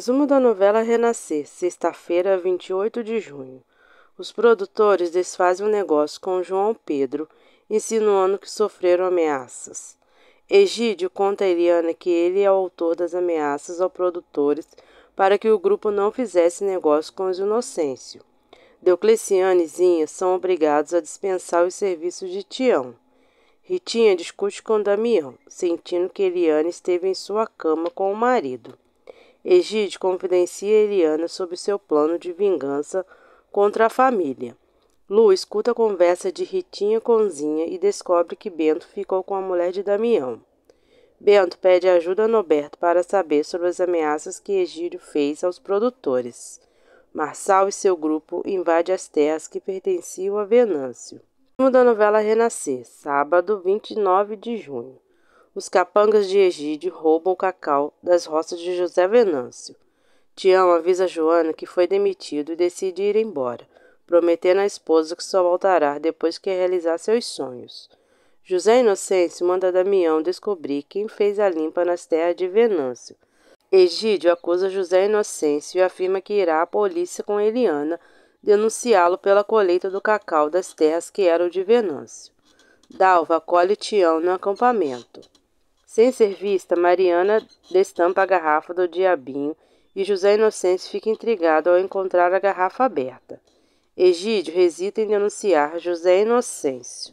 Resumo da novela Renascer, sexta-feira, 28 de junho. Os produtores desfazem um negócio com João Pedro, insinuando que sofreram ameaças. Egídio conta a Eliana que ele é o autor das ameaças aos produtores para que o grupo não fizesse negócio com os Inocêncio. Diocleciano e Zinha são obrigados a dispensar os serviços de Tião. Ritinha discute com Damião, sentindo que Eliana esteve em sua cama com o marido. Egide confidencia Eliana sobre seu plano de vingança contra a família. Lu escuta a conversa de Ritinha com Zinha e descobre que Bento ficou com a mulher de Damião. Bento pede ajuda a Noberto para saber sobre as ameaças que Egídio fez aos produtores. Marçal e seu grupo invadem as terras que pertenciam a Venâncio. Filme da novela Renascer, sábado 29 de junho. Os capangas de Egídio roubam o cacau das roças de José Venâncio. Tião avisa Joana que foi demitido e decide ir embora, prometendo à esposa que só voltará depois que realizar seus sonhos. José Inocêncio manda Damião descobrir quem fez a limpa nas terras de Venâncio. Egídio acusa José Inocêncio e afirma que irá à polícia com Eliana denunciá-lo pela colheita do cacau das terras que eram de Venâncio. Dalva acolhe Tião no acampamento. Sem ser vista, Mariana destampa a garrafa do diabinho e José Inocêncio fica intrigado ao encontrar a garrafa aberta. Egídio hesita em denunciar José Inocêncio.